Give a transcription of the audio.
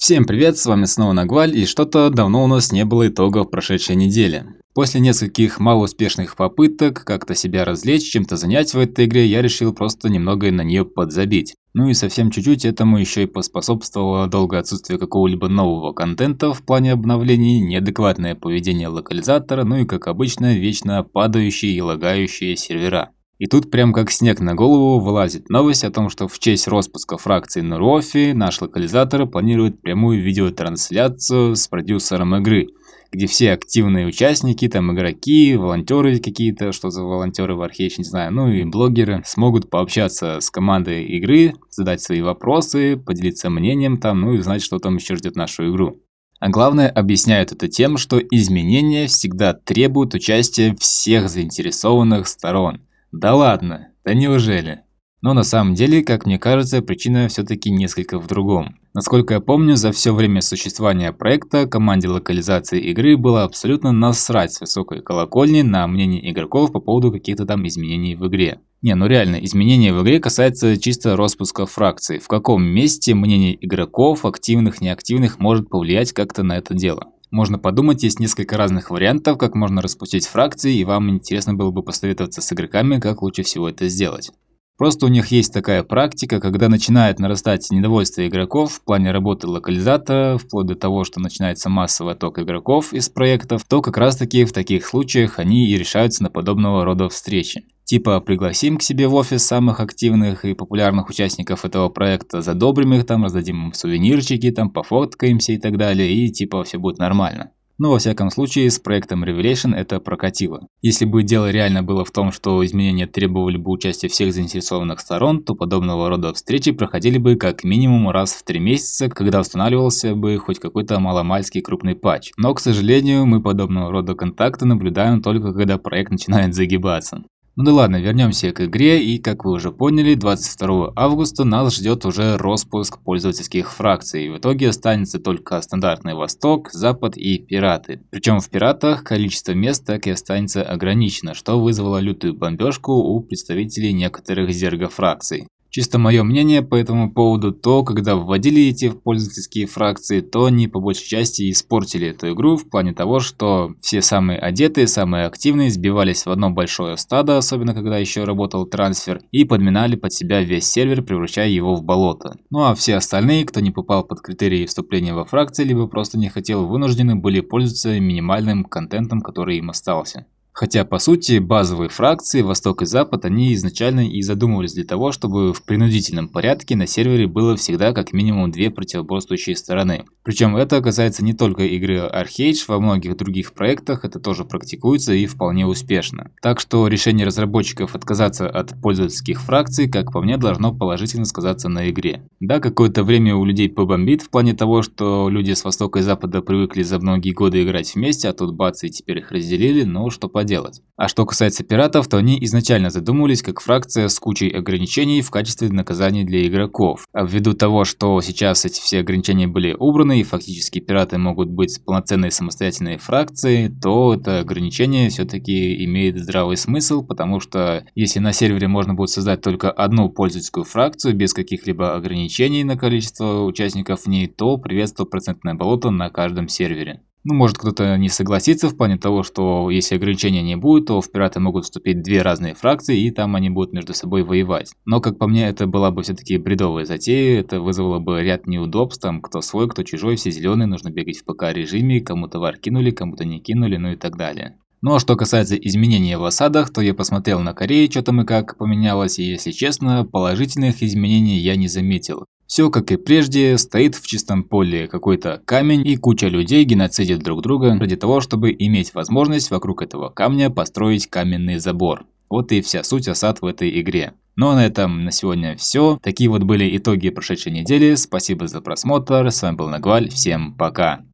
Всем привет, с вами снова Нагваль, и что-то давно у нас не было итогов прошедшей недели. После нескольких малоуспешных попыток как-то себя развлечь, чем-то занять в этой игре, я решил просто немного на нее подзабить. Ну и совсем чуть-чуть этому еще и поспособствовало долгое отсутствие какого-либо нового контента в плане обновлений, неадекватное поведение локализатора, ну и как обычно, вечно падающие и лагающие сервера. И тут прям как снег на голову вылазит новость о том, что в честь распуска фракции Нурофи наш локализатор планирует прямую видеотрансляцию с продюсером игры, где все активные участники, там игроки, волонтеры какие-то, что за волонтеры в архе, не знаю, ну и блогеры, смогут пообщаться с командой игры, задать свои вопросы, поделиться мнением там, ну и узнать, что там еще ждет нашу игру. А главное, объясняют это тем, что изменения всегда требуют участия всех заинтересованных сторон – да ладно, да неужели? Но на самом деле, как мне кажется, причина все-таки несколько в другом. Насколько я помню, за все время существования проекта команде локализации игры было абсолютно насрать с высокой колокольни на мнение игроков по поводу каких-то там изменений в игре. Не, ну реально, изменения в игре касается чисто распуска фракций. В каком месте мнение игроков, активных, неактивных, может повлиять как-то на это дело. Можно подумать, есть несколько разных вариантов, как можно распустить фракции, и вам интересно было бы посоветоваться с игроками, как лучше всего это сделать. Просто у них есть такая практика, когда начинает нарастать недовольство игроков в плане работы локализатора, вплоть до того, что начинается массовый отток игроков из проектов, то как раз таки в таких случаях они и решаются на подобного рода встречи. Типа пригласим к себе в офис самых активных и популярных участников этого проекта, задобрим их там, раздадим им сувенирчики, там пофоткаемся и так далее, и типа все будет нормально. Но во всяком случае, с проектом Revelation это прокатило. Если бы дело реально было в том, что изменения требовали бы участия всех заинтересованных сторон, то подобного рода встречи проходили бы как минимум раз в три месяца, когда устанавливался бы хоть какой-то маломальский крупный патч. Но, к сожалению, мы подобного рода контакты наблюдаем только когда проект начинает загибаться. Ну да ладно, вернемся к игре, и как вы уже поняли, 22 августа нас ждет уже распуск пользовательских фракций. В итоге останется только стандартный Восток, Запад и Пираты. Причем в Пиратах количество мест так и останется ограничено, что вызвало лютую бомбежку у представителей некоторых зергофракций. Чисто мое мнение по этому поводу, то, когда вводили эти пользовательские фракции, то они по большей части испортили эту игру в плане того, что все самые одетые, самые активные сбивались в одно большое стадо, особенно когда еще работал трансфер, и подминали под себя весь сервер, превращая его в болото. Ну а все остальные, кто не попал под критерии вступления во фракции, либо просто не хотел, вынуждены были пользоваться минимальным контентом, который им остался. Хотя, по сути, базовые фракции Восток и Запад, они изначально и задумывались для того, чтобы в принудительном порядке на сервере было всегда как минимум две противоборствующие стороны. Причем это касается не только игры Archage, во многих других проектах это тоже практикуется и вполне успешно. Так что решение разработчиков отказаться от пользовательских фракций, как по мне, должно положительно сказаться на игре. Да, какое-то время у людей побомбит в плане того, что люди с Востока и Запада привыкли за многие годы играть вместе, а тут бац и теперь их разделили, но ну, что поделать. А что касается пиратов, то они изначально задумывались как фракция с кучей ограничений в качестве наказания для игроков. А ввиду того, что сейчас эти все ограничения были убраны, и фактически пираты могут быть полноценной самостоятельной фракцией, то это ограничение все-таки имеет здравый смысл, потому что если на сервере можно будет создать только одну пользовательскую фракцию без каких-либо ограничений на количество участников в ней, то приветствую процентное болото на каждом сервере. Ну, может, кто-то не согласится в плане того, что если ограничения не будет, то в пираты могут вступить две разные фракции, и там они будут между собой воевать. Но, как по мне, это была бы все-таки бредовая затея, это вызвало бы ряд неудобств, там, кто свой, кто чужой, все зеленые, нужно бегать в ПК-режиме, кому товар кинули, кому-то не кинули, ну и так далее. Ну а что касается изменений в осадах, то я посмотрел на Корею, что там и как поменялось, и если честно, положительных изменений я не заметил. Все, как и прежде, стоит в чистом поле какой-то камень, и куча людей геноцидит друг друга ради того, чтобы иметь возможность вокруг этого камня построить каменный забор. Вот и вся суть осад а в этой игре. Ну а на этом на сегодня все. Такие вот были итоги прошедшей недели. Спасибо за просмотр. С вами был Нагваль. Всем пока.